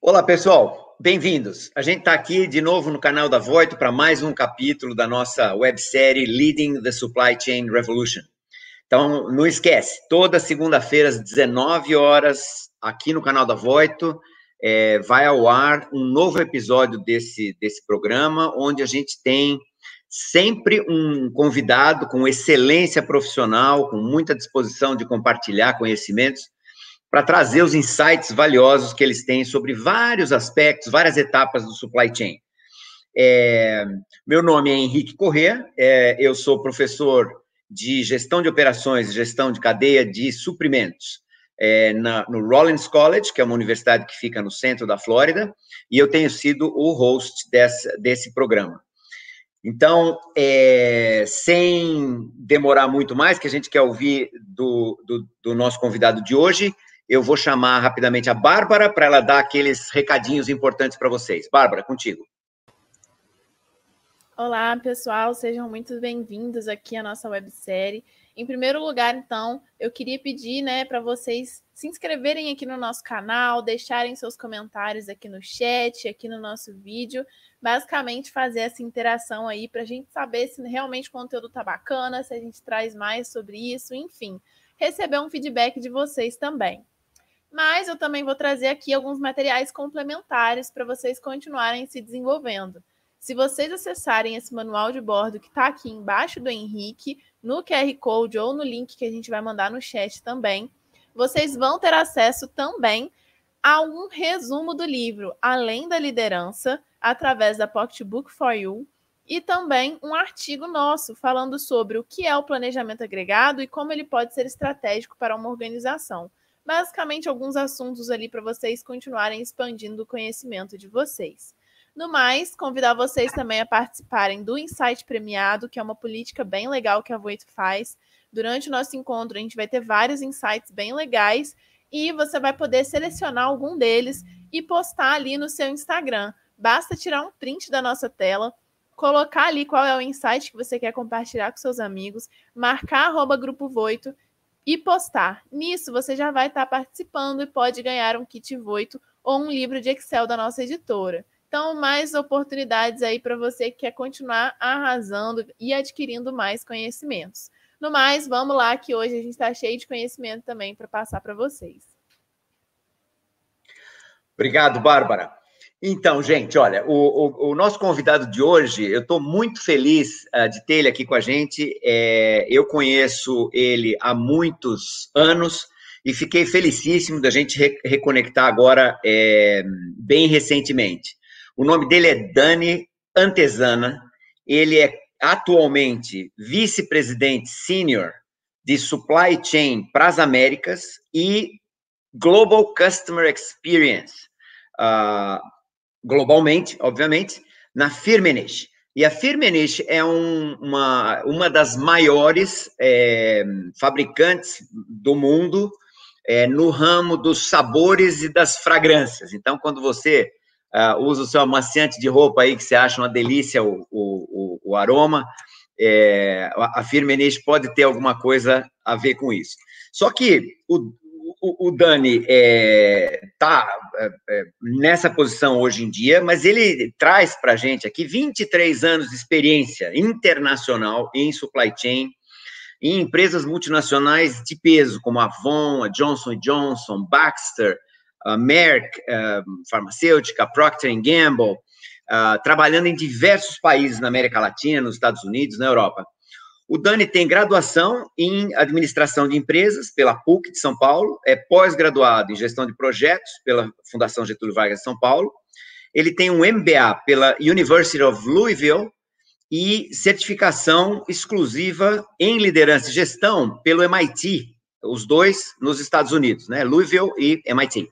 Olá, pessoal. Bem-vindos. A gente está aqui de novo no canal da Voito para mais um capítulo da nossa websérie Leading the Supply Chain Revolution. Então, não esquece, toda segunda-feira às 19 horas, aqui no canal da Voito, é, vai ao ar um novo episódio desse, desse programa, onde a gente tem sempre um convidado com excelência profissional, com muita disposição de compartilhar conhecimentos para trazer os insights valiosos que eles têm sobre vários aspectos, várias etapas do supply chain. É, meu nome é Henrique Corrêa, é, eu sou professor de gestão de operações e gestão de cadeia de suprimentos é, na, no Rollins College, que é uma universidade que fica no centro da Flórida, e eu tenho sido o host desse, desse programa. Então, é, sem demorar muito mais, que a gente quer ouvir do, do, do nosso convidado de hoje, eu vou chamar rapidamente a Bárbara para ela dar aqueles recadinhos importantes para vocês. Bárbara, contigo. Olá, pessoal, sejam muito bem-vindos aqui à nossa websérie. Em primeiro lugar, então, eu queria pedir, né, para vocês se inscreverem aqui no nosso canal, deixarem seus comentários aqui no chat, aqui no nosso vídeo, basicamente fazer essa interação aí para a gente saber se realmente o conteúdo está bacana, se a gente traz mais sobre isso, enfim, receber um feedback de vocês também mas eu também vou trazer aqui alguns materiais complementares para vocês continuarem se desenvolvendo. Se vocês acessarem esse manual de bordo que está aqui embaixo do Henrique, no QR Code ou no link que a gente vai mandar no chat também, vocês vão ter acesso também a um resumo do livro, além da liderança, através da Pocketbook for You, e também um artigo nosso falando sobre o que é o planejamento agregado e como ele pode ser estratégico para uma organização basicamente alguns assuntos ali para vocês continuarem expandindo o conhecimento de vocês. No mais, convidar vocês também a participarem do Insight Premiado, que é uma política bem legal que a Voito faz. Durante o nosso encontro, a gente vai ter vários insights bem legais e você vai poder selecionar algum deles e postar ali no seu Instagram. Basta tirar um print da nossa tela, colocar ali qual é o insight que você quer compartilhar com seus amigos, marcar arroba Grupo Voito e postar. Nisso você já vai estar participando e pode ganhar um kit Voito ou um livro de Excel da nossa editora. Então, mais oportunidades aí para você que quer continuar arrasando e adquirindo mais conhecimentos. No mais, vamos lá que hoje a gente está cheio de conhecimento também para passar para vocês. Obrigado, Bárbara. Então, gente, olha, o, o, o, nosso convidado de hoje, eu estou muito feliz uh, de ter ele aqui com a gente. É, eu conheço ele há muitos anos e fiquei felicíssimo da gente re reconectar agora é, bem recentemente. O nome dele é Dani Antesana, ele é atualmente vice-presidente sênior de Supply Chain para as Américas e Global Customer Experience. Uh, globalmente, obviamente, na Firmenich. E a Firmenich é um, uma, uma das maiores é, fabricantes do mundo é, no ramo dos sabores e das fragrâncias. Então, quando você uh, usa o seu amaciante de roupa aí, que você acha uma delícia o, o, o aroma, é, a Firmenich pode ter alguma coisa a ver com isso. Só que o, o, o Dani está é, é, é, nessa posição hoje em dia, mas ele traz para a gente aqui 23 anos de experiência internacional em supply chain, em empresas multinacionais de peso, como a Avon, a Johnson Johnson, Baxter, a Merck, a é, farmacêutica, a Procter Gamble, a, ah, trabalhando em diversos países na América Latina, nos Estados Unidos, na Europa. O Dani tem graduação em administração de empresas pela PUC de São Paulo, é pós-graduado em gestão de projetos pela Fundação Getúlio Vargas de São Paulo. Ele tem um MBA pela University of Louisville e certificação exclusiva em liderança e gestão pelo MIT, os dois nos Estados Unidos, né? Louisville e MIT.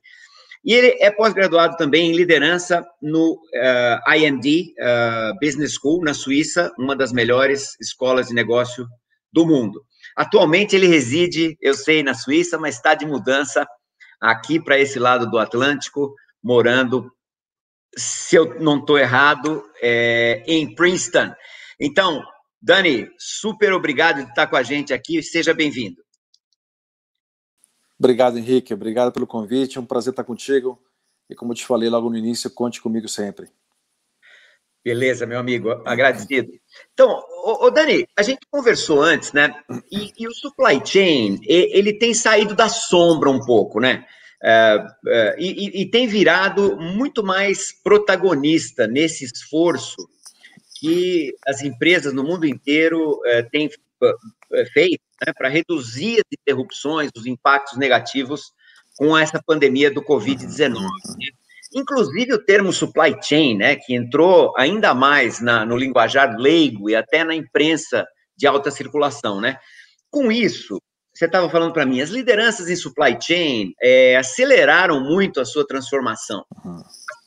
E ele é pós-graduado também em liderança no uh, eh, IMD uh, eh, Business School, na Suíça, uma das melhores escolas de negócio do mundo. Atualmente ele reside, eu sei, na Suíça, mas está de mudança aqui para esse lado do Atlântico, morando, se eu não estou errado, é, em Princeton. Então, Dani, super obrigado de estar com a gente aqui, seja bem-vindo. Obrigado, Henrique. Obrigado pelo convite. É um prazer estar contigo. E como eu te falei logo no início, conte comigo sempre. Beleza, meu amigo, agradecido. Então, o Dani, a gente conversou antes, né? E, e, o supply chain, ele tem saído da sombra um pouco, né? É, é, e, e, tem virado muito mais protagonista nesse esforço que as empresas no mundo inteiro têm feito né, para reduzir as interrupções, os impactos negativos com essa pandemia do Covid-19. Né? Inclusive o termo supply chain, né, que entrou ainda mais na, no linguajar leigo e até na imprensa de alta circulação. Né? Com isso, você estava falando para mim, as lideranças em supply chain é, aceleraram muito a sua transformação. Uhum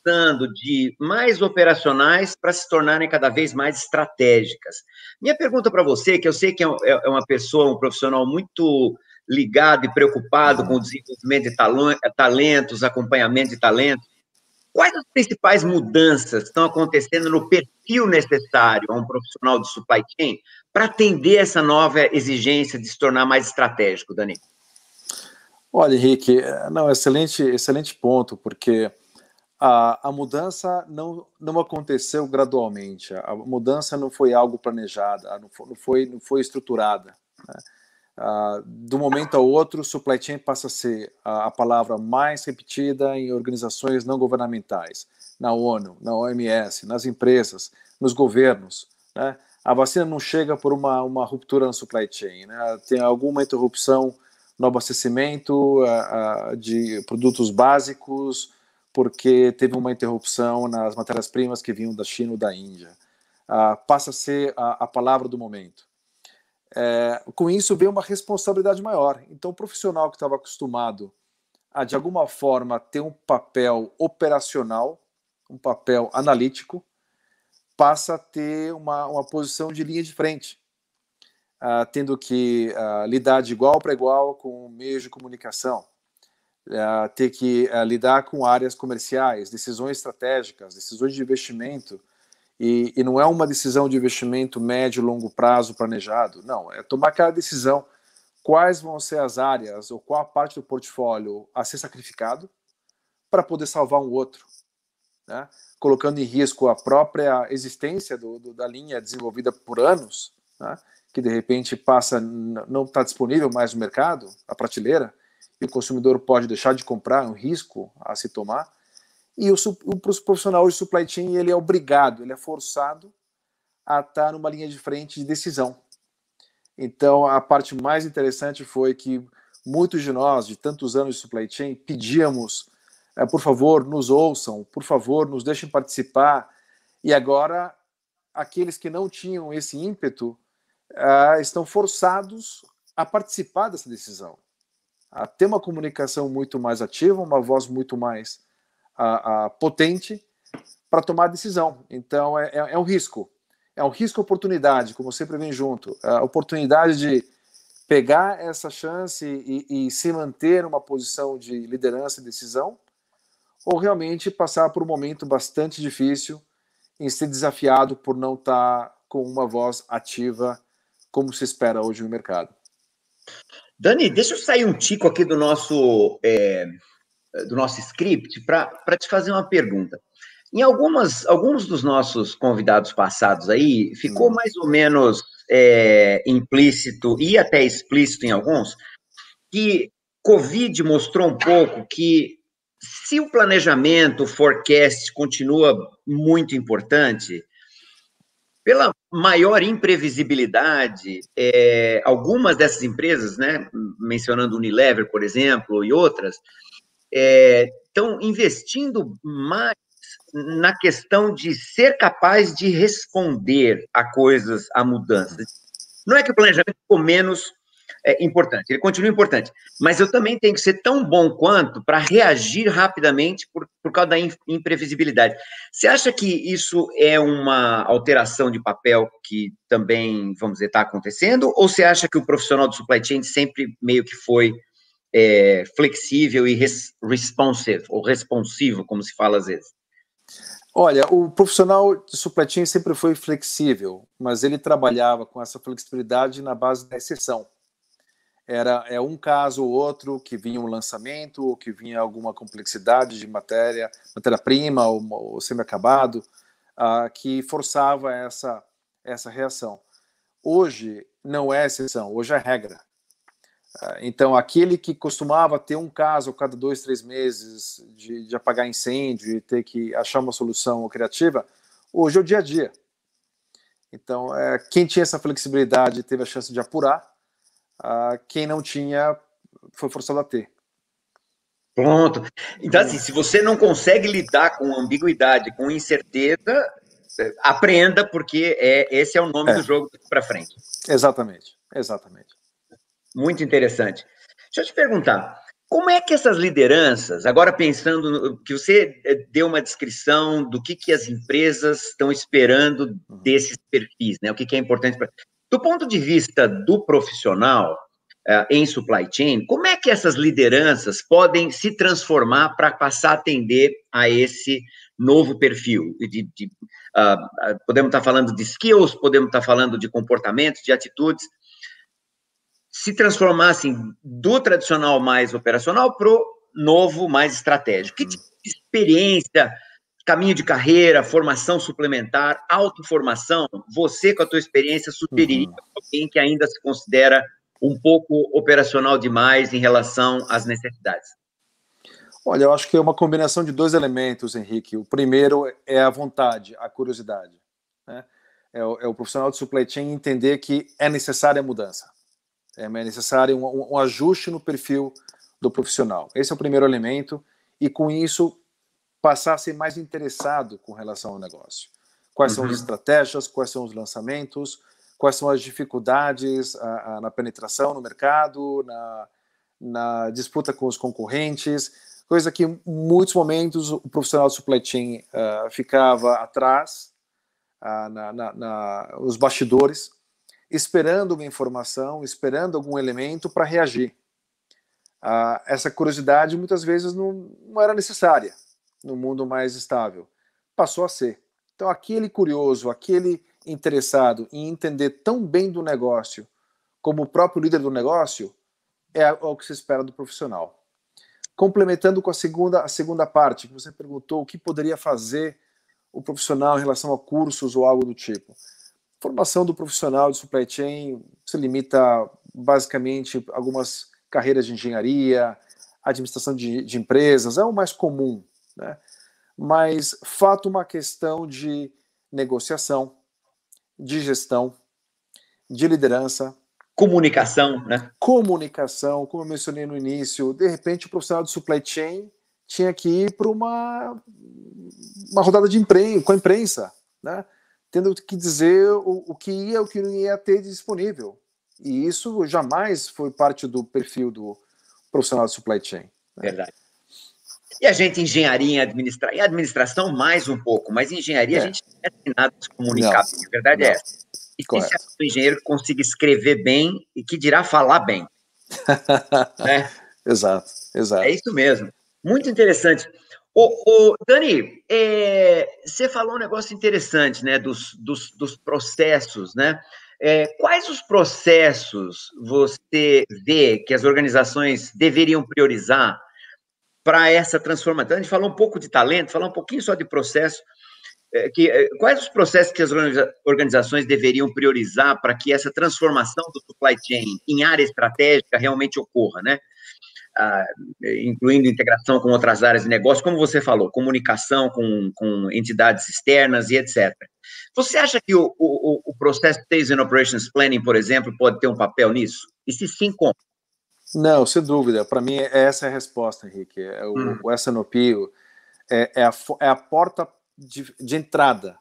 transitando de mais operacionais para se tornarem cada vez mais estratégicas. Minha pergunta para você, que eu sei que é, é, é uma pessoa, um profissional muito ligado e preocupado com o desenvolvimento de eh, talentos, acompanhamento de talentos, quais as principais mudanças estão acontecendo no perfil necessário a um profissional de supply chain para atender essa nova exigência de se tornar mais estratégico, Dani? Olha, Henrique, eh, não, excelente, excelente ponto, porque a, a mudança não, não aconteceu gradualmente, a, mudança não foi algo planejada, não foi, não foi, não foi estruturada. Né? Uh, ah, do momento ao outro, supply chain passa a ser a, a, palavra mais repetida em organizações não governamentais, na ONU, na OMS, nas empresas, nos governos. Né? A vacina não chega por uma, uma ruptura no supply chain, né? tem alguma interrupção no abastecimento uh, uh, de produtos básicos, porque teve uma interrupção nas matérias-primas que vinham da China ou da Índia. Ah, passa a ser a, a palavra do momento. É, com isso vem uma responsabilidade maior. Então, o profissional que estava acostumado a, de alguma forma, ter um papel operacional, um papel analítico, passa a ter uma, uma posição de linha de frente, ah, tendo que ah, lidar de igual para igual com o meio de comunicação, uh, ter que uh, lidar com áreas comerciais, decisões estratégicas, decisões de investimento, e, e não é uma decisão de investimento médio, longo prazo planejado, não, é tomar aquela decisão, quais vão ser as áreas ou qual a parte do portfólio a ser sacrificado para poder salvar um outro, né? colocando em risco a própria existência do, do, da linha desenvolvida por anos, né? que de repente passa, não está disponível mais no mercado, a prateleira, e o consumidor pode deixar de comprar, é um risco a se tomar. E o, o profissional de supply chain ele é obrigado, ele é forçado a estar numa linha de frente de decisão. Então, a parte mais interessante foi que muitos de nós, de tantos anos de supply chain, pedíamos, é, por favor, nos ouçam, por favor, nos deixem participar. E agora, aqueles que não tinham esse ímpeto ah, estão forçados a participar dessa decisão a ter uma comunicação muito mais ativa, uma voz muito mais a, a, potente para tomar decisão. Então é, é, é, um risco, é um risco oportunidade, como sempre vem junto, a oportunidade de pegar essa chance e, e se manter numa posição de liderança e decisão, ou realmente passar por um momento bastante difícil em ser desafiado por não estar tá com uma voz ativa como se espera hoje no mercado. Dani, deixa eu sair um tico aqui do nosso, é, do nosso script para te fazer uma pergunta. Em algumas, alguns dos nossos convidados passados aí, ficou hum. mais ou menos é, implícito e até explícito em alguns, que Covid mostrou um pouco que se o planejamento, o forecast continua muito importante, pela maior imprevisibilidade, é, algumas dessas empresas, né, mencionando Unilever, por exemplo, e outras, estão eh, é, investindo mais na questão de ser capaz de responder a coisas, a mudanças. Não é que o planejamento ficou menos é, importante, ele continua importante. Mas eu também tenho que ser tão bom quanto para reagir rapidamente por, por causa da imprevisibilidade. Você acha que isso é uma alteração de papel que também, vamos dizer, está acontecendo? Ou você acha que o profissional do supply chain sempre meio que foi é, flexível e res, responsive, ou responsivo, como se fala às vezes? Olha, o profissional de supply chain sempre foi flexível, mas ele trabalhava com essa flexibilidade na base da exceção era é um caso ou outro que vinha um lançamento ou que vinha alguma complexidade de matéria, matéria-prima ou, ou semi-acabado, uh, que forçava essa, essa reação. Hoje não é exceção, hoje é regra. Ah, então, aquele que costumava ter um caso a cada dois, três meses de, de apagar incêndio e ter que achar uma solução criativa, hoje é o dia a dia. Então, é, quem tinha essa flexibilidade teve a chance de apurar, uh, quem não tinha foi forçado a ter. Pronto. Então, assim, se você não consegue lidar com ambiguidade, com incerteza, é, aprenda, porque é, esse é o nome é. do jogo para frente. Exatamente, exatamente. Muito interessante. Deixa eu te perguntar, como é que essas lideranças, agora pensando no, que você é, deu uma descrição do que, que as empresas estão esperando uhum. desses perfis, né? O que, que é importante para. Do ponto de vista do profissional é, em supply chain, como é que essas lideranças podem se transformar para passar a atender a esse novo perfil? De, de, uh, podemos estar tá falando de skills, podemos estar tá falando de comportamentos, de atitudes. Se transformassem do tradicional mais operacional para o novo mais estratégico. Que tipo de experiência caminho de carreira, formação suplementar, autoformação, você com a tua experiência sugeriria uhum. alguém que ainda se considera um pouco operacional demais em relação às necessidades? Olha, eu acho que é uma combinação de dois elementos, Henrique. O primeiro é a vontade, a curiosidade. Né? É, o, é, o, profissional de supply chain entender que é necessária a mudança. É, é necessário um, um ajuste no perfil do profissional. Esse é o primeiro elemento. E com isso, passar a ser mais interessado com relação ao negócio. Quais uhum. são as uhum. estratégias, quais são os lançamentos, quais são as dificuldades a, a, na penetração no mercado, na, na, disputa com os concorrentes, coisa que em muitos momentos o profissional de supply chain uh, ficava atrás, uh, na, na, na, os bastidores, esperando uma informação, esperando algum elemento para reagir. Uh, essa curiosidade muitas vezes não, não era necessária no mundo mais estável. Passou a ser. Então, aquele curioso, aquele interessado em entender tão bem do negócio como o próprio líder do negócio, é, é o que se espera do profissional. Complementando com a segunda, a segunda parte, que você perguntou o que poderia fazer o profissional em relação a cursos ou algo do tipo. formação do profissional de supply chain se limita basicamente a algumas carreiras de engenharia, administração de, de empresas, é o mais comum, né? mas fato uma questão de negociação, de gestão, de liderança. Comunicação, né? Comunicação, como eu mencionei no início, de repente o profissional de supply chain tinha que ir para uma, uma rodada de imprensa, com a imprensa, né? tendo que dizer o, o que ia o que não ia ter disponível. E isso jamais foi parte do perfil do profissional de supply chain. Né? Verdade. E a gente, engenharia em, administra... em administração, mais um pouco, mas engenharia é. a gente não é treinado a se comunicar não, a verdade é não. é essa. E engenheiro que consiga escrever bem e que dirá falar bem. né? Exato, exato. É isso mesmo. Muito interessante. O, Dani, é, você falou um negócio interessante, né, dos, dos, dos processos, né? É, quais os processos você vê que as organizações deveriam priorizar para essa transformação. A gente falou um pouco de talento, falar um pouquinho só de processo. É, que, é, quais os processos que as organizações deveriam priorizar para que essa transformação do supply chain em área estratégica realmente ocorra, né? Ah, incluindo integração com outras áreas de negócio, como você falou, comunicação com, com entidades externas e etc. Você acha que o, o, o processo Sales and Operations Planning, por exemplo, pode ter um papel nisso? E se sim, como? Não, sem dúvida. Para mim, é essa é a resposta, Henrique. É o, hum. o é, é, a, é a porta de, de entrada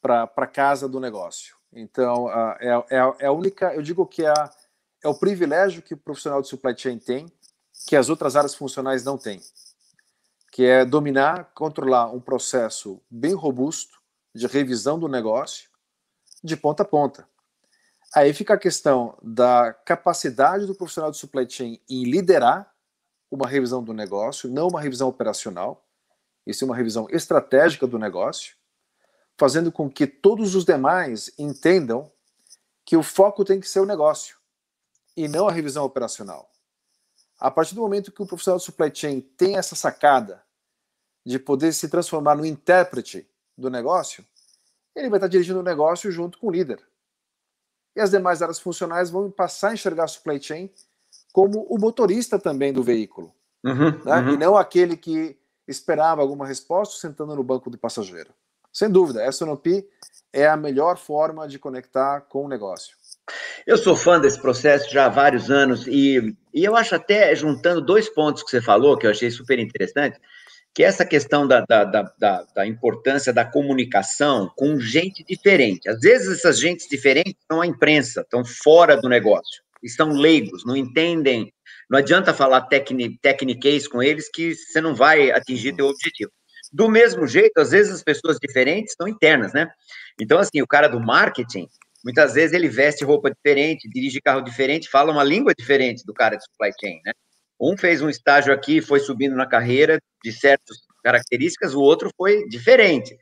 para a casa do negócio. Então, a, é, a, é, é, a, única, eu digo que é, a, é o privilégio que o profissional de supply chain tem, que as outras áreas funcionais não têm, que é dominar, controlar um processo bem robusto de revisão do negócio de ponta a ponta. Aí fica a questão da capacidade do profissional de supply chain em liderar uma revisão do negócio, não uma revisão operacional, e sim uma revisão estratégica do negócio, fazendo com que todos os demais entendam que o foco tem que ser o negócio e não a revisão operacional. A partir do momento que o profissional de supply chain tem essa sacada de poder se transformar no intérprete do negócio, ele vai estar dirigindo o negócio junto com o líder e as demais áreas funcionais vão passar a enxergar a supply chain como o motorista também do veículo, uhum, né? uhum. e não aquele que esperava alguma resposta sentando no banco do passageiro. Sem dúvida, a S&P é a melhor forma de conectar com o negócio. Eu sou fã desse processo já há vários anos e, e eu acho até, juntando dois pontos que você falou, que eu achei super interessante, que essa questão da, da, da, da, importância da comunicação com gente diferente. Às vezes, essas gentes diferentes são a imprensa, estão fora do negócio, estão leigos, não entendem. Não adianta falar tecni, tecniquez com eles que você não vai atingir teu objetivo. Do mesmo jeito, às vezes as pessoas diferentes são internas, né? Então, assim, o cara do marketing, muitas vezes ele veste roupa diferente, dirige carro diferente, fala uma língua diferente do cara de supply chain, né? Um fez um estágio aqui, foi subindo na carreira de certas características, o outro foi diferente.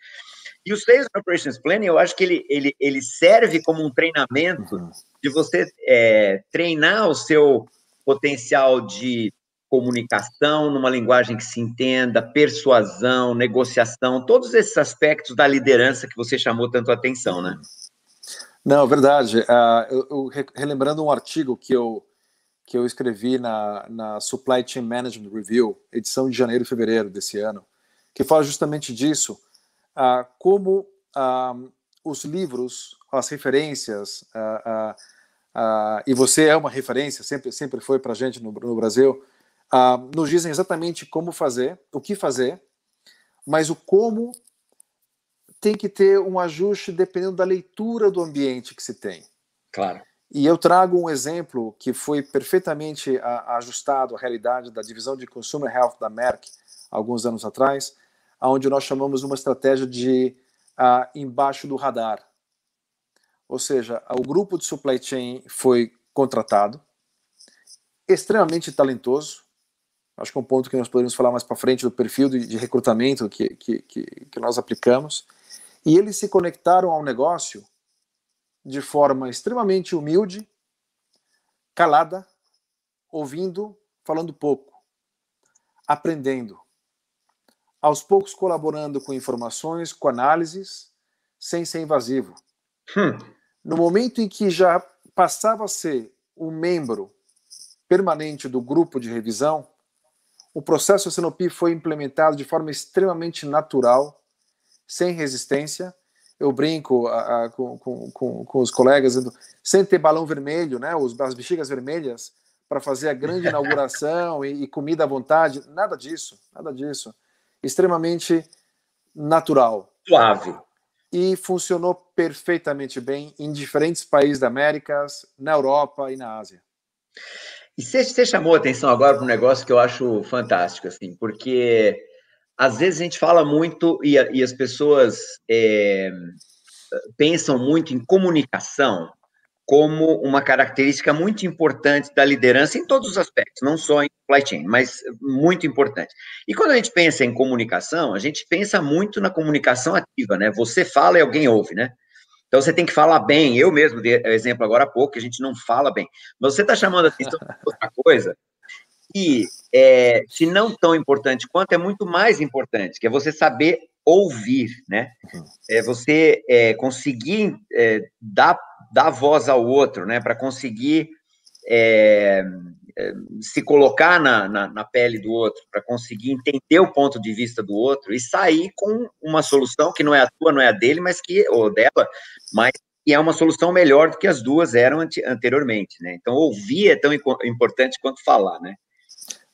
E o Sales Operations Planning, eu acho que ele, ele, ele serve como um treinamento de você é, treinar o seu potencial de comunicação, numa linguagem que se entenda, persuasão, negociação, todos esses aspectos da liderança que você chamou tanto atenção, né? Não, verdade. Uh, eu, eu, relembrando um artigo que eu que eu escrevi na, na Supply Chain Management Review, edição de janeiro e fevereiro desse ano, que fala justamente disso, ah, como ah, os livros, as referências, ah, ah, ah, e você é uma referência, sempre, sempre foi para a gente no, no Brasil, nos dizem exatamente como fazer, o que fazer, mas o como tem que ter um ajuste dependendo da leitura do ambiente que se tem. Claro. E eu trago um exemplo que foi perfeitamente a, ajustado à realidade da divisão de Consumer Health da Merck, alguns anos atrás, onde nós chamamos uma estratégia de ah, embaixo do radar. Ou seja, o grupo de supply chain foi contratado, extremamente talentoso, acho que é um ponto que nós poderíamos falar mais para frente do perfil de, de recrutamento que, que, que, que, nós aplicamos, e eles se conectaram ao negócio de forma extremamente humilde, calada, ouvindo, falando pouco, aprendendo, aos poucos colaborando com informações, com análises, sem ser invasivo. Hum. No momento em que já passava a ser um membro permanente do grupo de revisão, o processo Sinopi foi implementado de forma extremamente natural, sem resistência eu brinco a, a, com, com, com, os colegas, sem ter balão vermelho, né, os, as bexigas vermelhas, para fazer a grande inauguração e, e, comida à vontade, nada disso, nada disso. Extremamente natural. Suave. E funcionou perfeitamente bem em diferentes países da América, na Europa e na Ásia. E você chamou atenção agora para um negócio que eu acho fantástico, assim, porque às vezes a gente fala muito e, e as pessoas é, pensam muito em comunicação como uma característica muito importante da liderança em todos os aspectos, não só em supply chain, mas muito importante. E quando a gente pensa em comunicação, a gente pensa muito na comunicação ativa, né? Você fala e alguém ouve, né? Então você tem que falar bem. Eu mesmo dei exemplo agora há pouco, a gente não fala bem. Mas você está chamando a atenção para outra coisa que é, se não tão importante quanto, é muito mais importante, que é você saber ouvir, né? Uhum. É você é, conseguir é, dar, dar voz ao outro, né? Para conseguir é, é, se colocar na, na, na, pele do outro, para conseguir entender o ponto de vista do outro e sair com uma solução que não é a tua, não é a dele, mas que ou dela, mas e é uma solução melhor do que as duas eram anteriormente, né? Então ouvir é tão importante quanto falar, né?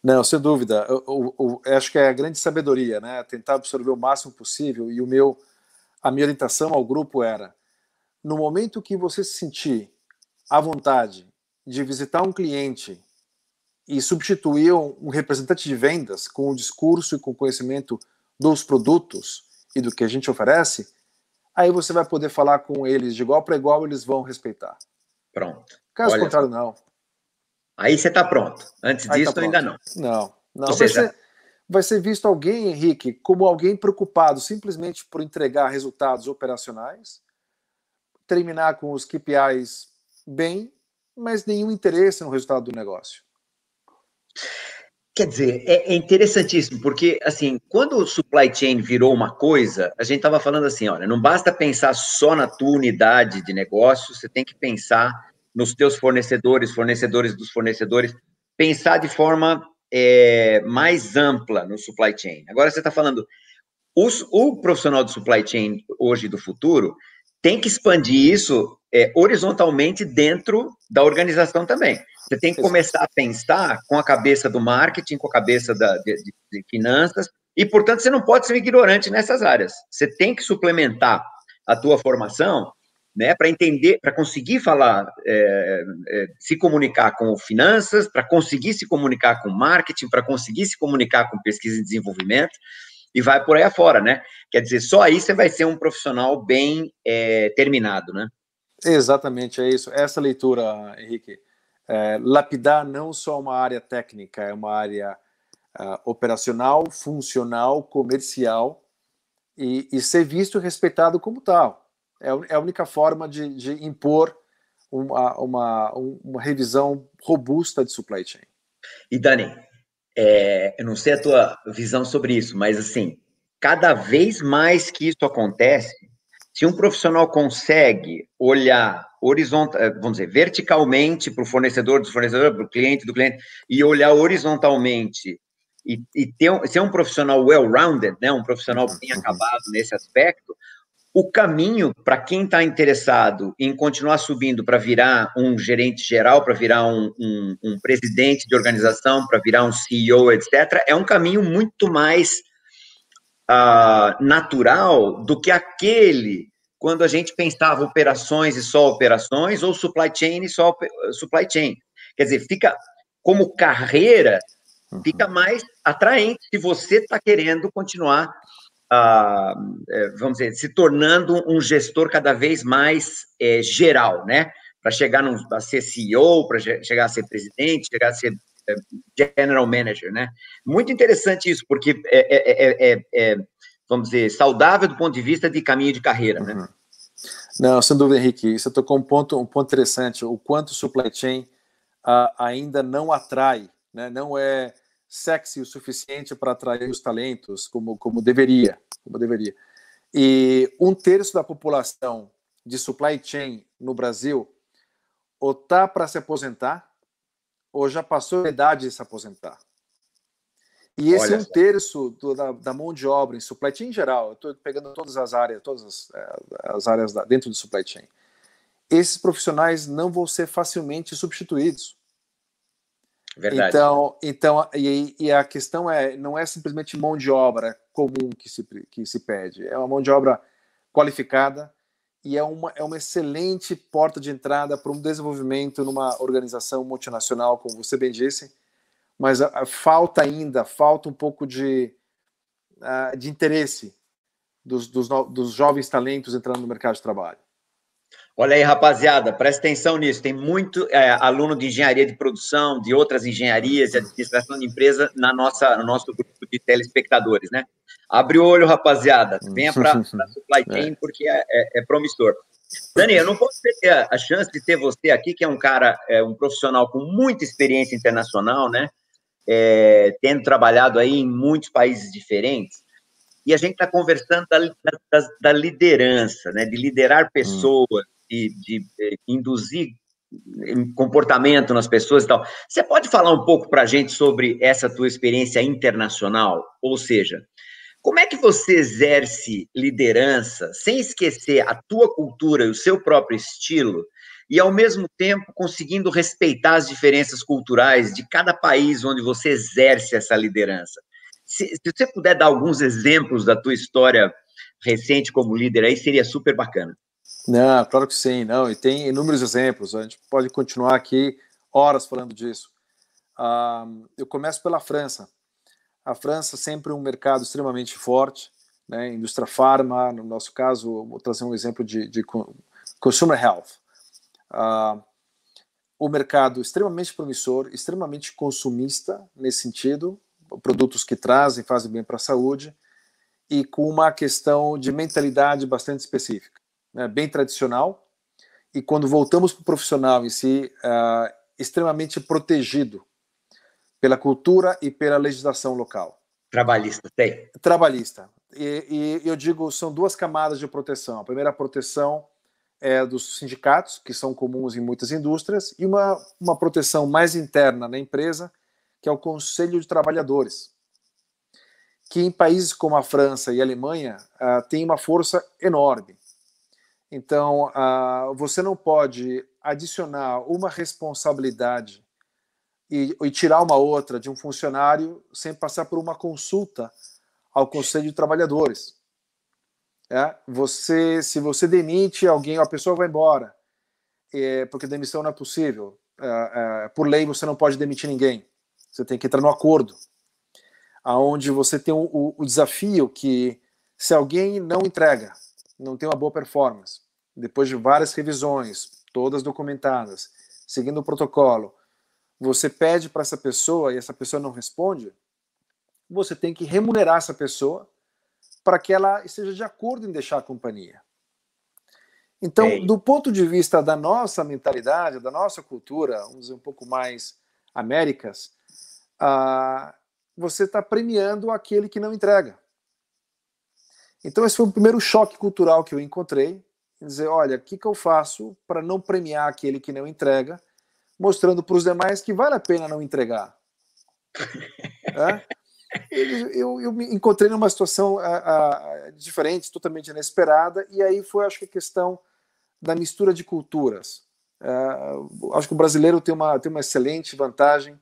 Não, sem dúvida. Eu, eu, eu, acho que é a grande sabedoria, né? Tentar absorver o máximo possível. E o meu, a minha orientação ao grupo era: no momento que você se sentir à vontade de visitar um cliente e substituir um representante de vendas com o discurso e com o conhecimento dos produtos e do que a gente oferece, aí você vai poder falar com eles de igual para igual, eles vão respeitar. Pronto. Caso Olha... contrário, não. Aí você está pronto. Antes Aí tá disso, tá ainda não. Não, não. Ou seja, ser, vai ser visto alguém, Henrique, como alguém preocupado simplesmente por entregar resultados operacionais, terminar com os KPIs bem, mas nenhum interesse no resultado do negócio. Quer dizer, é, é, interessantíssimo, porque assim, quando o supply chain virou uma coisa, a gente estava falando assim, olha, não basta pensar só na tua unidade de negócio, você tem que pensar nos teus fornecedores, fornecedores dos fornecedores, pensar de forma é, mais ampla no supply chain. Agora você está falando, os, o profissional de supply chain hoje do futuro tem que expandir isso é, horizontalmente dentro da organização também. Você tem que começar a pensar com a cabeça do marketing, com a cabeça da, de, de finanças, e, portanto, você não pode ser ignorante nessas áreas. Você tem que suplementar a tua formação né, para entender, para conseguir falar, é, é, se comunicar com finanças, para conseguir se comunicar com marketing, para conseguir se comunicar com pesquisa e desenvolvimento, e vai por aí afora, né? Quer dizer, só aí você vai ser um profissional bem é, terminado, né? Exatamente, é isso. Essa leitura, Henrique, é, lapidar não só uma área técnica, é uma área ah, operacional, funcional, comercial, e, e ser visto e respeitado como tal. É, é a única forma de, de impor uma, uma, uma revisão robusta de supply chain. E Dani, é, eu não sei a tua visão sobre isso, mas assim, cada vez mais que isso acontece, se um profissional consegue olhar horizontal, eh, vamos dizer, verticalmente para o fornecedor, do fornecedor, para o cliente, do cliente, e olhar horizontalmente e, e ter, ser um profissional well-rounded, né, um profissional uhum, bem uhum. acabado nesse aspecto, o caminho para quem está interessado em continuar subindo para virar um gerente geral, para virar um, um, um, presidente de organização, para virar um CEO, etc., é um caminho muito mais uh, natural do que aquele quando a gente pensava operações e só operações, ou supply chain e só supply chain. Quer dizer, fica como carreira, fica uhum. mais atraente se você está querendo continuar é, vamos dizer, se tornando um gestor cada vez mais é, geral, né? Para chegar num, a ser CEO, para chegar a ser presidente, chegar a ser é, general manager, né? Muito interessante isso, porque é, é, é, é, vamos dizer, saudável do ponto de vista de caminho de carreira, né? Uhum. Não, sem dúvida, Henrique, você tocou um ponto, um ponto interessante, o quanto o supply chain uh, ainda não atrai, né? não é sexy o suficiente para atrair os talentos como, como deveria, como deveria. E um terço da população de supply chain no Brasil ou tá para se aposentar ou já passou a idade de se aposentar. E esse Olha. um terço do, da, da, mão de obra em supply chain em geral, estou pegando todas as áreas, todas as, é, as áreas da, dentro do supply chain. Esses profissionais não vão ser facilmente substituídos. Verdade. Então, então e, e, a questão é, não é simplesmente mão de obra comum que se, que se pede, é uma mão de obra qualificada e é uma, é uma excelente porta de entrada para um desenvolvimento numa organização multinacional, como você bem disse, mas a, a, falta ainda, falta um pouco de, a, ah, de interesse dos, dos, no, dos jovens talentos entrando no mercado de trabalho. Olha aí, rapaziada, presta atenção nisso. Tem muito é, aluno de engenharia de produção, de outras engenharias, e administração de empresa na nossa, no nosso grupo de telespectadores, né? Abre o olho, rapaziada. Venha para a supply é. chain, porque é, é, é, promissor. Dani, eu não posso perder a chance de ter você aqui, que é um cara, é, um profissional com muita experiência internacional, né? É, tendo trabalhado aí em muitos países diferentes e a gente está conversando da, da, da, liderança, né? de liderar hum. pessoas, hum de, de, eh, induzir hum, comportamento nas pessoas e tal. Você pode falar um pouco para a gente sobre essa tua experiência internacional? Ou seja, como é que você exerce liderança sem esquecer a tua cultura e o seu próprio estilo e, ao mesmo tempo, conseguindo respeitar as diferenças culturais de cada país onde você exerce essa liderança? Se, se você puder dar alguns exemplos da tua história recente como líder, aí seria super bacana. Não, claro que sim, não, e tem inúmeros exemplos, a gente pode continuar aqui horas falando disso. Ah, eu começo pela França. A França é sempre um mercado extremamente forte, né, indústria farma, no nosso caso, vou trazer um exemplo de, de consumer health. o mercado extremamente promissor, extremamente consumista nesse sentido, produtos que trazem, fazem bem para a saúde, e com uma questão de mentalidade bastante específica né, bem tradicional, e quando voltamos para o profissional em si, uh, extremamente protegido pela cultura e pela legislação local. Trabalhista, tem. Trabalhista. E, e, eu digo, são duas camadas de proteção. A primeira proteção é dos sindicatos, que são comuns em muitas indústrias, e uma, uma proteção mais interna na empresa, que é o Conselho de Trabalhadores, que em países como a França e a Alemanha uh, tem uma força enorme. Então, uh, você não pode adicionar uma responsabilidade e, e, tirar uma outra de um funcionário sem passar por uma consulta ao Conselho de Trabalhadores. É? Você, se você demite alguém, a pessoa vai embora, é, porque demissão não é possível. É, é por lei, você não pode demitir ninguém. Você tem que entrar no acordo, aonde você tem o, o, o desafio que se alguém não entrega não tem uma boa performance. Depois de várias revisões, todas documentadas, seguindo o protocolo, você pede para essa pessoa e essa pessoa não responde, você tem que remunerar essa pessoa para que ela esteja de acordo em deixar a companhia. Então, Ei. do ponto de vista da nossa mentalidade, da nossa cultura, vamos dizer um pouco mais Américas, ah, você está premiando aquele que não entrega. Então, esse foi o primeiro choque cultural que eu encontrei. Dizer, olha, o que, que eu faço para não premiar aquele que não entrega, mostrando para os demais que vale a pena não entregar. é? eu, eu, me encontrei numa situação a, a, diferente, totalmente inesperada, e aí foi, acho que, a questão da mistura de culturas. Uh, acho que o brasileiro tem uma, tem uma excelente vantagem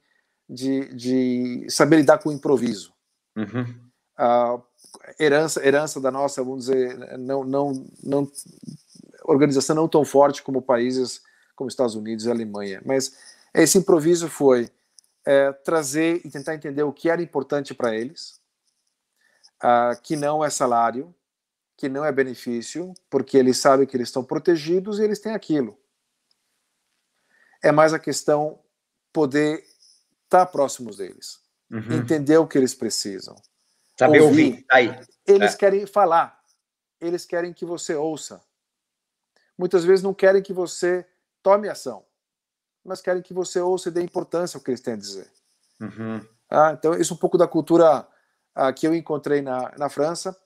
de, de saber lidar com o improviso. Uhum uh, herança, herança da nossa, vamos dizer, não, não, não, organização não tão forte como países como Estados Unidos e Alemanha. Mas esse improviso foi é, trazer e tentar entender o que era importante para eles, uh, que não é salário, que não é benefício, porque eles sabem que eles estão protegidos e eles têm aquilo. É mais a questão poder estar tá próximos deles, uhum. entender o que eles precisam. Saber ouvir. ouvir. aí. Eles é. querem falar. Eles querem que você ouça. Muitas vezes não querem que você tome ação, mas querem que você ouça e dê importância ao que eles têm a dizer. Uhum. Ah, então, isso é um pouco da cultura ah, que eu encontrei na, na França.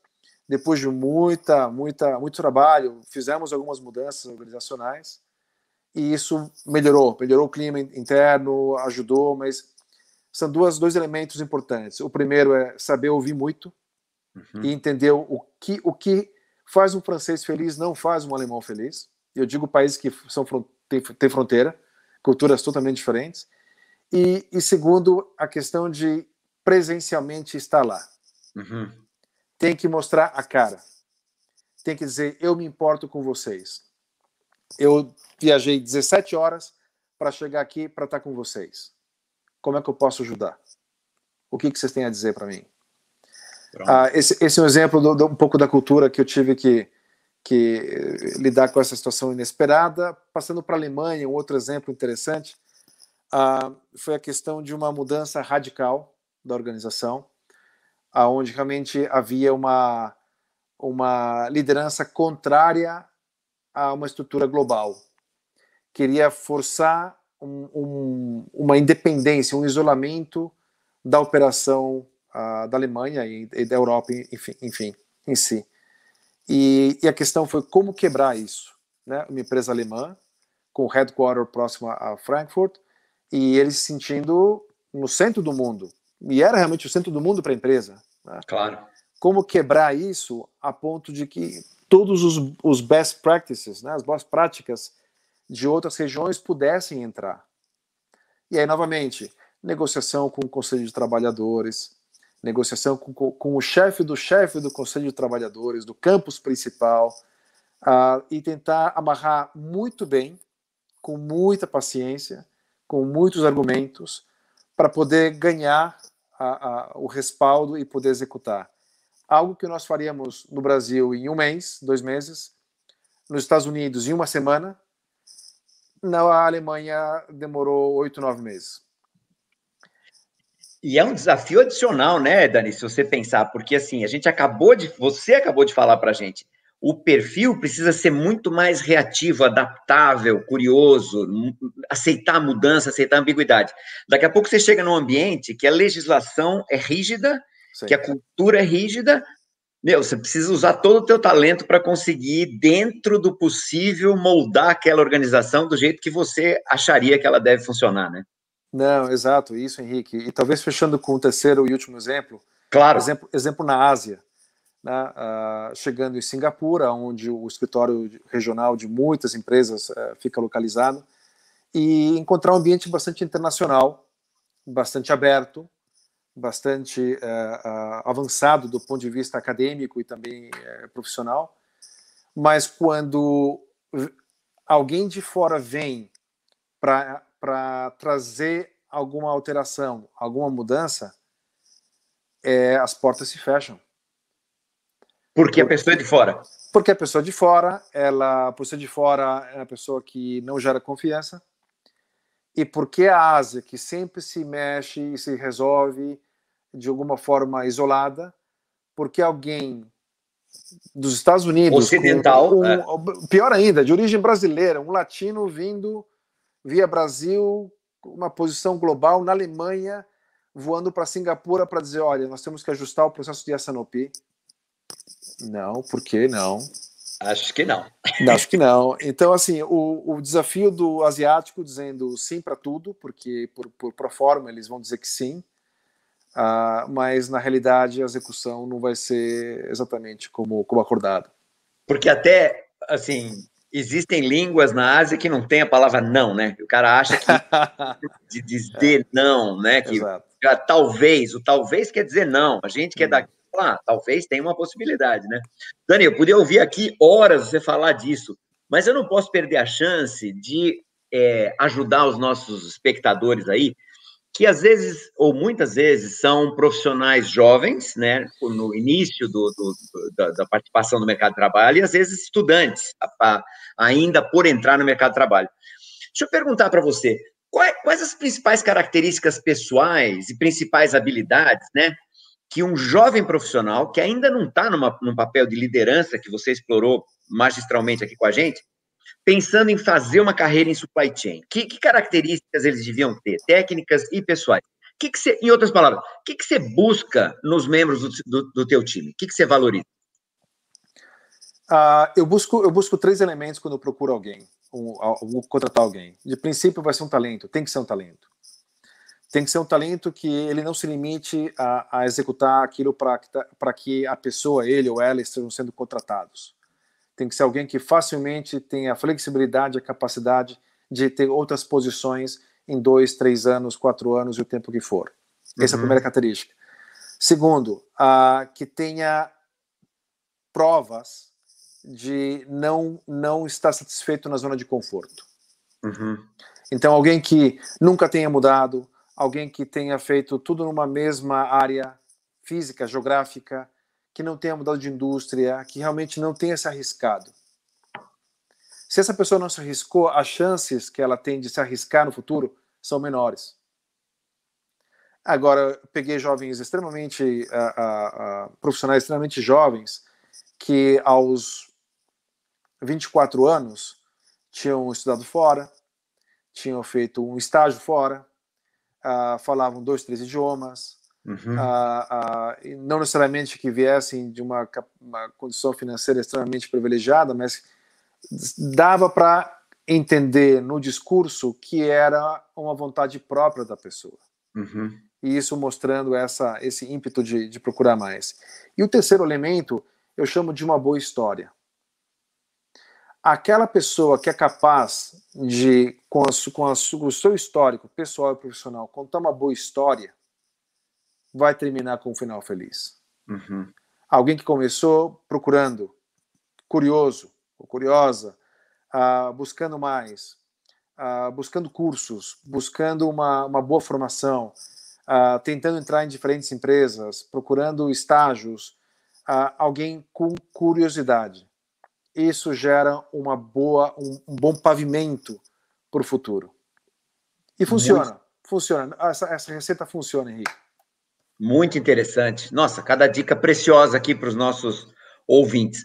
Depois de muita, muita, muito trabalho, fizemos algumas mudanças organizacionais e isso melhorou, melhorou o clima interno, ajudou, mas são duas, dois elementos importantes. O primeiro é saber ouvir muito uhum. e entender o que, o que faz um francês feliz não faz um alemão feliz. Eu digo países que são têm fronteira, culturas totalmente diferentes. E, e, segundo, a questão de presencialmente estar lá. Uhum. Tem que mostrar a cara. Tem que dizer: eu me importo com vocês. Eu viajei 17 horas para chegar aqui para estar tá com vocês. Como é que eu posso ajudar? O que, que vocês têm a dizer para mim? Ah, esse, esse, é um exemplo do, do, um pouco da cultura que eu tive que, que eh, lidar com essa situação inesperada. Passando para a Alemanha, um outro exemplo interessante ah, foi a questão de uma mudança radical da organização, aonde realmente havia uma, uma liderança contrária a uma estrutura global. Queria forçar um, um, uma independência, um isolamento da operação uh, da Alemanha e, e, da Europa, enfim, enfim em si. E, e, a questão foi como quebrar isso. Né? Uma empresa alemã, com o headquarter próximo a Frankfurt, e eles se sentindo no centro do mundo. E era realmente o centro do mundo para a empresa. Né? Claro. Como quebrar isso a ponto de que todos os, os best practices, né, as boas práticas de outras regiões pudessem entrar. E aí, novamente, negociação com o Conselho de Trabalhadores, negociação com, com o chefe do chefe do Conselho de Trabalhadores, do campus principal, uh, e tentar amarrar muito bem, com muita paciência, com muitos argumentos, para poder ganhar a, a, o respaldo e poder executar. Algo que nós faríamos no Brasil em um mês, dois meses, nos Estados Unidos em uma semana, na Alemanha demorou oito, nove meses. E é um desafio adicional, né, Dani, se você pensar, porque assim, a gente acabou de, você acabou de falar para gente, o perfil precisa ser muito mais reativo, adaptável, curioso, aceitar a mudança, aceitar a ambiguidade. Daqui a pouco você chega num ambiente que a legislação é rígida, Sim. que a cultura é rígida, meu, você precisa usar todo o teu talento para conseguir, dentro do possível, moldar aquela organização do jeito que você acharia que ela deve funcionar, né? Não, exato, isso, Henrique. E talvez fechando com o terceiro e último exemplo. Claro. Exemplo, exemplo na Ásia. Né? Uh, chegando em Singapura, onde o escritório regional de muitas empresas uh, fica localizado, e encontrar um ambiente bastante internacional, bastante aberto, bastante eh, ah, avançado do ponto de vista acadêmico e também eh, profissional, mas quando alguém de fora vem para trazer alguma alteração, alguma mudança, é, as portas se fecham. Porque a pessoa é de fora. Porque a pessoa de fora, ela, a pessoa de fora é a pessoa que não gera confiança, e por que a Ásia, que sempre se mexe e se resolve de alguma forma isolada, porque alguém dos Estados Unidos, ocidental, um, é. pior ainda, de origem brasileira, um latino vindo via Brasil, uma posição global na Alemanha, voando para Singapura para dizer, olha, nós temos que ajustar o processo de Sanopi. Não, por que não? Acho que não. Acho que não. Então, assim, o, o desafio do asiático dizendo sim para tudo, porque por, por, por forma eles vão dizer que sim, uh, mas na realidade a execução não vai ser exatamente como, como acordado. Porque até, assim, existem línguas na Ásia que não tem a palavra não, né? O cara acha que de dizer não, né? Que Exato. talvez, o talvez quer dizer não. A gente que é uhum. daqui falar, ah, talvez tenha uma possibilidade, né? Dani, eu podia ouvir aqui horas você falar disso, mas eu não posso perder a chance de é, ajudar os nossos espectadores aí, que às vezes, ou muitas vezes, são profissionais jovens, né, no início do, do, da, da, participação no mercado de trabalho, e às vezes estudantes, a, a, ainda por entrar no mercado de trabalho. Deixa eu perguntar para você, quais, quais, as principais características pessoais e principais habilidades, né, que um jovem profissional que ainda não está num papel de liderança que você explorou magistralmente aqui com a gente, pensando em fazer uma carreira em supply chain, que, que características eles deviam ter, técnicas e pessoais? Que que você, em outras palavras, o que, que você busca nos membros do, do, do teu time? O que, que você valoriza? Uh, eu, busco, eu busco três elementos quando eu procuro alguém, ou, contratar alguém. De princípio, vai ser um talento, tem que ser um talento tem que ser um talento que ele não se limite a, a executar aquilo para tá, que a pessoa, ele ou ela, estejam sendo contratados. Tem que ser alguém que facilmente tenha a flexibilidade, a capacidade de ter outras posições em dois, três anos, quatro anos e o tempo que for. Essa uhum. é a uhum. primeira característica. Segundo, a, que tenha provas de não, não estar satisfeito na zona de conforto. Uhum. Então, alguém que nunca tenha mudado, alguém que tenha feito tudo numa mesma área física, geográfica, que não tenha mudado de indústria, que realmente não tenha se arriscado. Se essa pessoa não se arriscou, as chances que ela tem de se arriscar no futuro são menores. Agora, peguei jovens extremamente, uh, uh, uh, profissionais extremamente jovens, que aos 24 anos tinham estudado fora, tinham feito um estágio fora, uh, falavam dois, três idiomas, uhum. uh, não necessariamente que viessem de uma, uma condição financeira extremamente privilegiada, mas dava para entender no discurso que era uma vontade própria da pessoa. Uhum. E isso mostrando essa, esse ímpeto de, de procurar mais. E o terceiro elemento eu chamo de uma boa história aquela pessoa que é capaz de, com, a, com, a, com o seu histórico pessoal e profissional, contar uma boa história, vai terminar com um final feliz. Uhum. Alguém que começou procurando, curioso ou curiosa, uh, buscando mais, uh, buscando cursos, buscando uma, uma boa formação, uh, tentando entrar em diferentes empresas, procurando estágios, alguém com curiosidade isso gera uma boa, um, um bom pavimento para o futuro. E funciona, Muito... funciona. Essa, essa receita funciona, Henrique. Muito interessante. Nossa, cada dica preciosa aqui para os nossos ouvintes.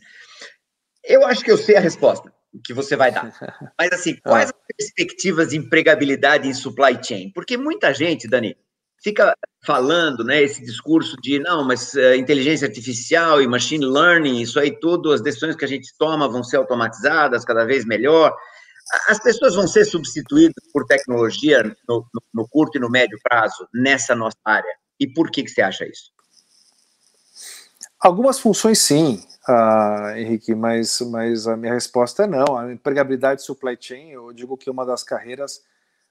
Eu acho que eu sei a resposta que você vai dar. Mas assim, ah. quais ah. as perspectivas de empregabilidade em supply chain? Porque muita gente, Dani, fica falando, né, esse discurso de não, mas uh, inteligência artificial e machine learning, isso aí tudo, as decisões que a gente toma vão ser automatizadas cada vez melhor. As pessoas vão ser substituídas por tecnologia no, no, no curto e no médio prazo nessa nossa área. E por que, que você acha isso? Algumas funções sim, ah, Henrique, mas, mas a minha resposta é não. A empregabilidade supply chain, eu digo que é uma das carreiras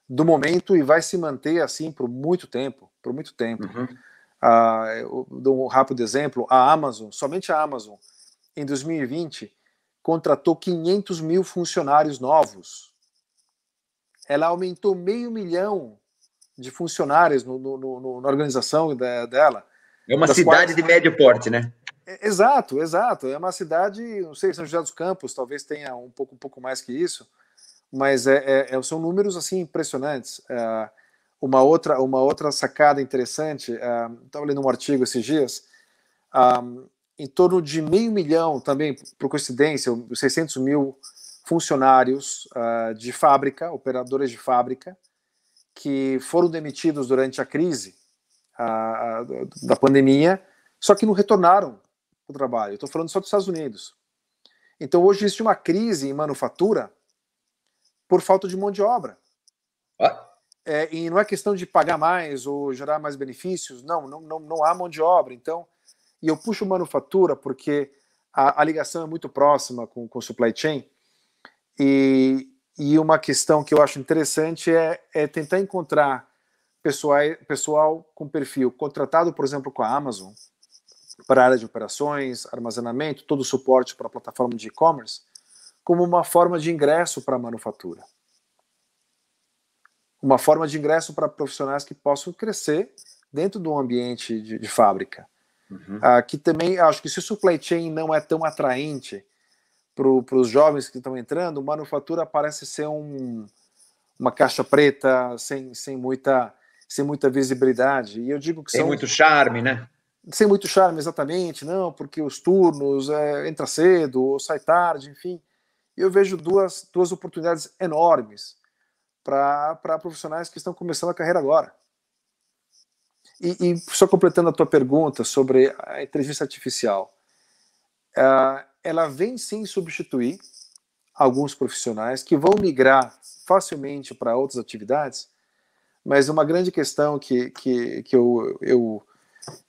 do momento e vai se manter assim por muito tempo, por muito tempo. Uhum. Ah, eu dou um rápido exemplo, a Amazon, somente a Amazon, em 2020, contratou 500 mil funcionários novos. Ela aumentou meio milhão de funcionários no, no, no, na organização da, dela. É uma cidade quais... de médio porte, né? É, exato, exato. É uma cidade, não sei, São José dos Campos talvez tenha um pouco, um pouco mais que isso, mas é, é, é, são números assim impressionantes. É, uma outra uma outra sacada interessante, é, estava lendo um artigo esses dias, em torno de meio milhão também, por coincidência, 600 mil funcionários de fábrica, operadores de fábrica, que foram demitidos durante a crise da pandemia, só que não retornaram ao trabalho. Estou falando só dos Estados Unidos. Então hoje existe uma crise em manufatura por falta de mão de obra. Ah. É, e não é questão de pagar mais ou gerar mais benefícios, não, não, não, não há mão de obra. Então, e eu puxo manufatura porque a, a ligação é muito próxima com o supply chain. E, e uma questão que eu acho interessante é, é tentar encontrar pessoal, pessoal com perfil contratado, por exemplo, com a Amazon, para a área de operações, armazenamento, todo o suporte para a plataforma de e-commerce, como uma forma de ingresso para a manufatura. Uma forma de ingresso para profissionais que possam crescer dentro do ambiente de, de fábrica. Uhum. Ah, que também, acho que se o supply chain não é tão atraente para os jovens que estão entrando, manufatura parece ser um, uma caixa preta sem, sem, muita, sem muita visibilidade. E eu digo que Tem são... muito charme, né? Sem muito charme, exatamente, não, porque os turnos é, entra cedo ou sai tarde, enfim. E eu vejo duas, duas oportunidades enormes para profissionais que estão começando a carreira agora. E, e, só completando a tua pergunta sobre a inteligência artificial, uh, ela vem sim substituir alguns profissionais que vão migrar facilmente para outras atividades, mas uma grande questão que, que, que eu, eu,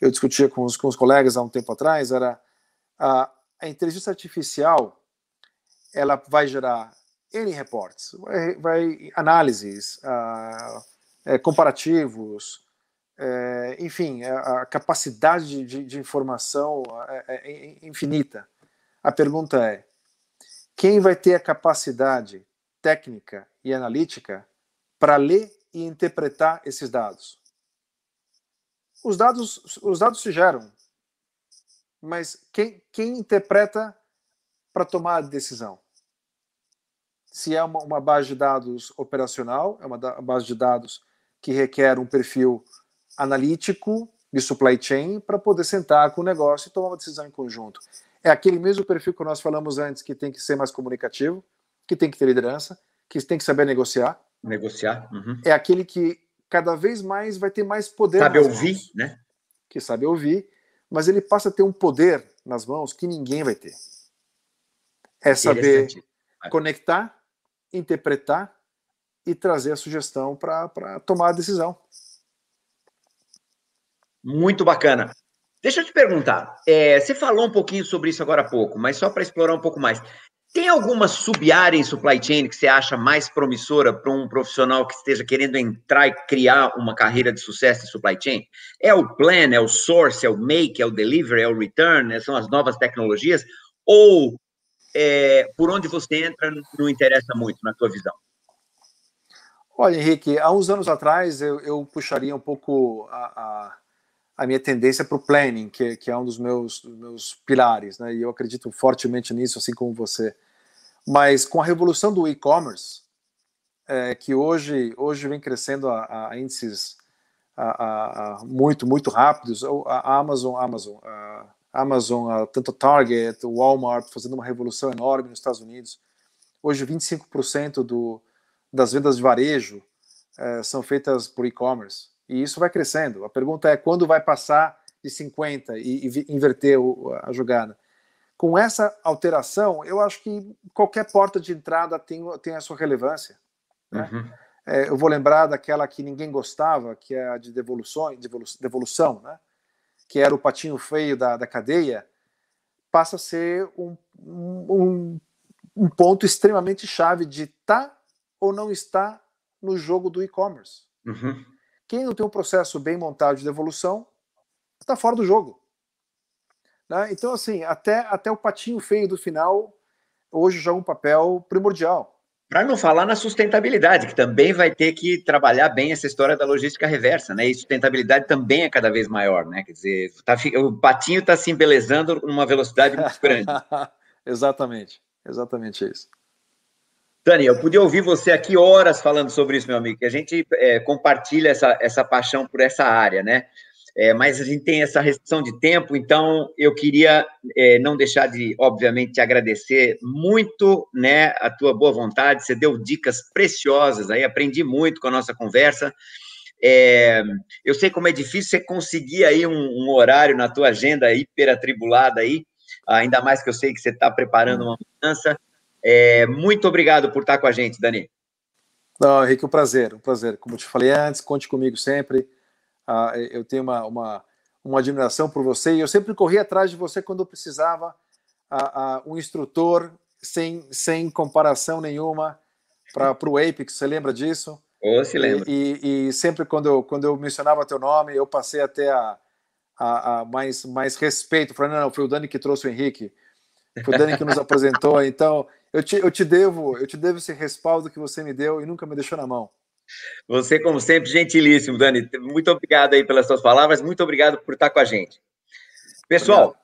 eu discutia com os, com os colegas há um tempo atrás era a, a inteligência artificial ela vai gerar N reportes, vai, vai análises, ah, é, comparativos, é, enfim, a, a capacidade de, de, informação é é, é, é infinita. A pergunta é: quem vai ter a capacidade técnica e analítica para ler e interpretar esses dados? Os dados, os dados se geram, mas quem, quem interpreta para tomar a decisão. Se é uma, uma, base de dados operacional, é uma, da, base de dados que requer um perfil analítico de supply chain para poder sentar com o negócio e tomar uma decisão em conjunto. É aquele mesmo perfil que nós falamos antes, que tem que ser mais comunicativo, que tem que ter liderança, que tem que saber negociar. Negociar. Uhum. É aquele que cada vez mais vai ter mais poder. Sabe ouvir, mãos, né? Que sabe ouvir, mas ele passa a ter um poder nas mãos que ninguém vai ter. É saber conectar, interpretar e trazer a sugestão para tomar a decisão. Muito bacana. Deixa eu te perguntar. É, você falou um pouquinho sobre isso agora há pouco, mas só para explorar um pouco mais. Tem alguma sub-área em supply chain que você acha mais promissora para um profissional que esteja querendo entrar e criar uma carreira de sucesso em supply chain? É o plan, é o source, é o make, é o delivery, é o return, né? são as novas tecnologias? Ou é, por onde você entra não interessa muito na tua visão? Olha, Henrique, há uns anos atrás eu, eu puxaria um pouco a, a, a minha tendência para o planning, que, que, é um dos meus, dos meus pilares, né? e eu acredito fortemente nisso, assim como você. Mas com a revolução do e-commerce, é, que hoje, hoje vem crescendo a, a índices a, muito, muito rápidos, a, Amazon, Amazon, a, Amazon, a, tanto Target, o Walmart fazendo uma revolução enorme nos Estados Unidos. Hoje, 25% do, das vendas de varejo é, são feitas por e-commerce. E isso vai crescendo. A pergunta é quando vai passar de 50% e, e inverter o, a jogada. Com essa alteração, eu acho que qualquer porta de entrada tem, tem a sua relevância. Né? Uhum. É, eu vou lembrar daquela que ninguém gostava, que é a de devolução, devolução né? que era o patinho feio da, da cadeia, passa a ser um, um, um ponto extremamente chave de tá ou não está no jogo do e-commerce. Uhum. Quem não tem um processo bem montado de devolução está fora do jogo. Né? Então, assim, até, até o patinho feio do final hoje joga um papel primordial. Para não falar na sustentabilidade, que também vai ter que trabalhar bem essa história da logística reversa, né? E sustentabilidade também é cada vez maior, né? Quer dizer, tá, o patinho está se embelezando numa velocidade muito grande. exatamente, exatamente isso. Dani, eu podia ouvir você aqui horas falando sobre isso, meu amigo, que a gente é, compartilha essa, essa paixão por essa área, né? É, mas a gente tem essa restrição de tempo, então eu queria é, não deixar de, obviamente, te agradecer muito né, a tua boa vontade, você deu dicas preciosas aí, aprendi muito com a nossa conversa. É, eu sei como é difícil você conseguir aí um, um horário na tua agenda hiperatribulada aí, ainda mais que eu sei que você está preparando uma mudança. É, muito obrigado por estar com a gente, Dani. Não, Henrique, um prazer, um prazer. Como eu te falei antes, conte comigo sempre ah, eu tenho uma, uma, uma, admiração por você e eu sempre corri atrás de você quando eu precisava ah, ah, um instrutor sem, sem comparação nenhuma para o Apex. Você lembra disso? Oh, se lembra. E, e, e, sempre quando eu, quando eu mencionava teu nome, eu passei até a, a, a mais, mais respeito. Falei, não, não, foi o Dani que trouxe o Henrique. Foi o Dani que nos apresentou. Então, eu te, eu te devo eu te devo esse respaldo que você me deu e nunca me deixou na mão. Você, como sempre, gentilíssimo, Dani. Muito obrigado aí pelas suas palavras, muito obrigado por estar com a gente. Pessoal, obrigado.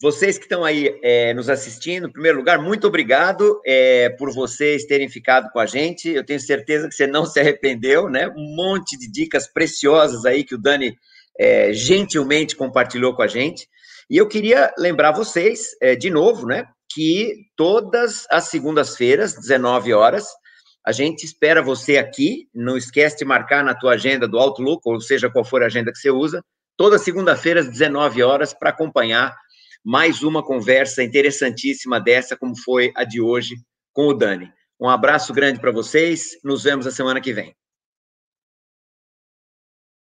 vocês que estão aí é, nos assistindo, em primeiro lugar, muito obrigado é, por vocês terem ficado com a gente. Eu tenho certeza que você não se arrependeu, né? Um monte de dicas preciosas aí que o Dani é, gentilmente compartilhou com a gente. E eu queria lembrar vocês, é, de novo, né? Que todas as segundas-feiras, 19 horas, a gente espera você aqui. Não esquece de marcar na tua agenda do Outlook, ou seja, qual for a agenda que você usa, toda segunda-feira às 19 horas para acompanhar mais uma conversa interessantíssima dessa, como foi a de hoje com o Dani. Um abraço grande para vocês. Nos vemos a semana que vem.